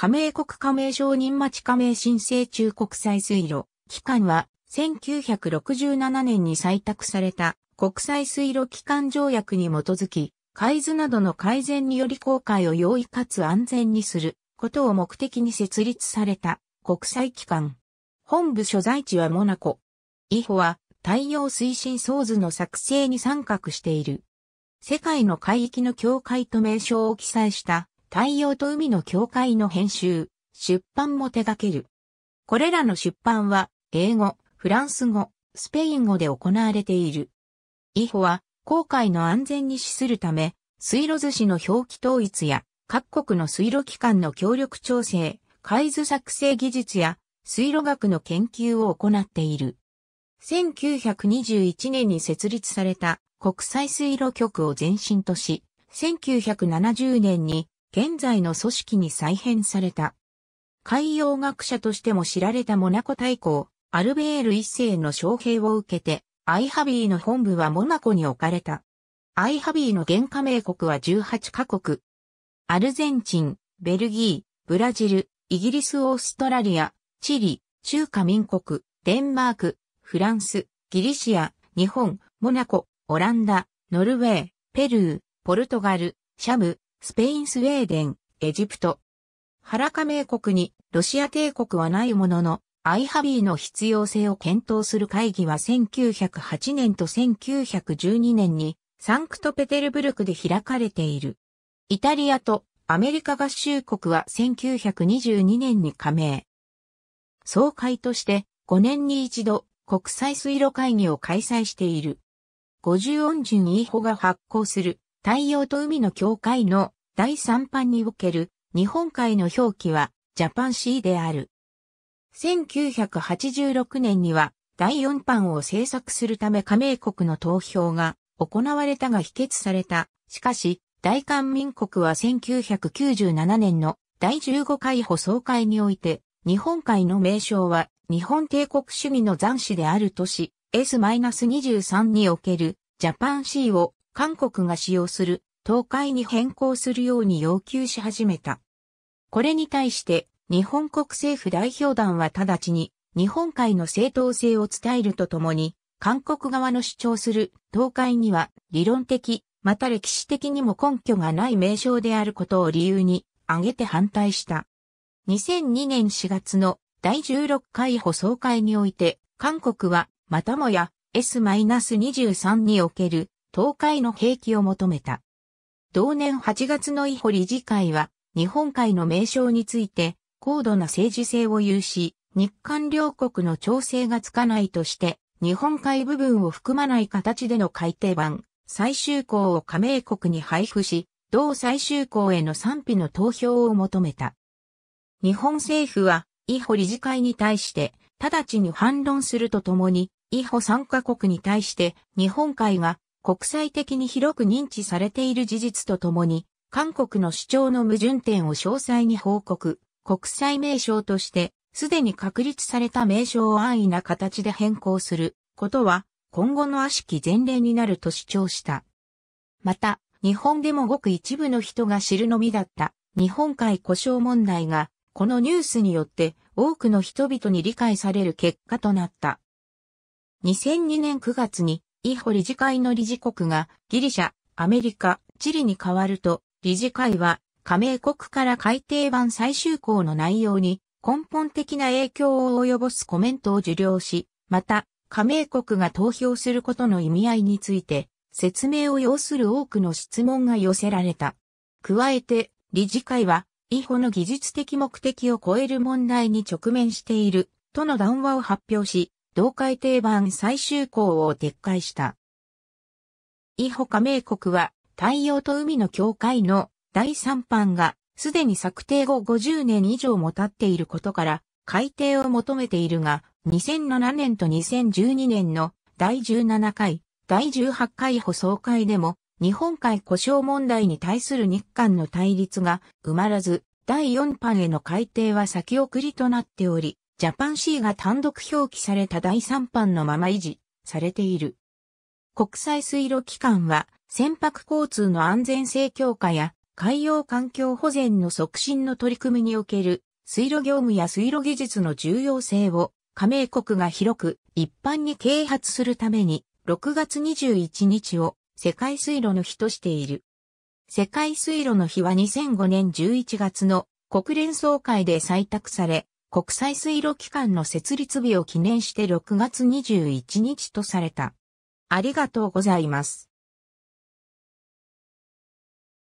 加盟国加盟承認待ち加盟申請中国際水路。機関は、1967年に採択された国際水路機関条約に基づき、海図などの改善により航海を容易かつ安全にすることを目的に設立された国際機関。本部所在地はモナコ。イホは太陽推進層図の作成に参画している。世界の海域の境界と名称を記載した太陽と海の境界の編集、出版も手掛ける。これらの出版は、英語、フランス語、スペイン語で行われている。イホは、航海の安全に資するため、水路寿司の表記統一や、各国の水路機関の協力調整、海図作成技術や、水路学の研究を行っている。1921年に設立された国際水路局を前身とし、1970年に現在の組織に再編された。海洋学者としても知られたモナコ大公、アルベール一世の招聘を受けて、アイハビーの本部はモナコに置かれた。アイハビーの原加盟国は18カ国。アルゼンチン、ベルギー、ブラジル、イギリス、オーストラリア、チリ、中華民国、デンマーク、フランス、ギリシア、日本、モナコ、オランダ、ノルウェー、ペルー、ポルトガル、シャム、スペイン、スウェーデン、エジプト。原加盟国にロシア帝国はないものの、アイハビーの必要性を検討する会議は1908年と1912年にサンクトペテルブルクで開かれている。イタリアとアメリカ合衆国は1922年に加盟。総会として5年に一度国際水路会議を開催している。50音順イーホが発行する太陽と海の境界の第3版における日本海の表記はジャパンシーである。1986年には第4版を制作するため加盟国の投票が行われたが否決された。しかし、大韓民国は1997年の第15回補総会において、日本海の名称は日本帝国主義の残滓である都市 S-23 におけるジャパンシーを韓国が使用する東海に変更するように要求し始めた。これに対して日本国政府代表団は直ちに日本海の正当性を伝えるとともに韓国側の主張する東海には理論的また歴史的にも根拠がない名称であることを理由に挙げて反対した。2002年4月の第16回補総会において韓国はまたもや S-23 における東海の兵器を求めた。同年8月の伊保理事会は、日本海の名称について、高度な政治性を有し、日韓両国の調整がつかないとして、日本海部分を含まない形での改定版、最終項を加盟国に配布し、同最終項への賛否の投票を求めた。日本政府は、伊保理事会に対して、直ちに反論するとともに、伊保参加国に対して、日本海が国際的に広く認知されている事実とともに、韓国の主張の矛盾点を詳細に報告、国際名称として、すでに確立された名称を安易な形で変更することは、今後の悪しき前例になると主張した。また、日本でもごく一部の人が知るのみだった日本海故障問題が、このニュースによって多くの人々に理解される結果となった。2002年9月にイホ理事会の理事国がギリシャ、アメリカ、チリに変わると、理事会は加盟国から改訂版最終項の内容に根本的な影響を及ぼすコメントを受領し、また、加盟国が投票することの意味合いについて、説明を要する多くの質問が寄せられた。加えて、理事会は、イホの技術的目的を超える問題に直面している、との談話を発表し、同会定番最終項を撤回した。以保加盟国は太陽と海の境界の第3版がすでに策定後50年以上も経っていることから改定を求めているが2007年と2012年の第17回、第18回補総会でも日本海故障問題に対する日韓の対立が埋まらず第4版への改定は先送りとなっておりジャパン C が単独表記された第3版のまま維持されている。国際水路機関は船舶交通の安全性強化や海洋環境保全の促進の取り組みにおける水路業務や水路技術の重要性を加盟国が広く一般に啓発するために6月21日を世界水路の日としている。世界水路の日は2005年11月の国連総会で採択され、国際水路機関の設立日を記念して6月21日とされた。ありがとうございます。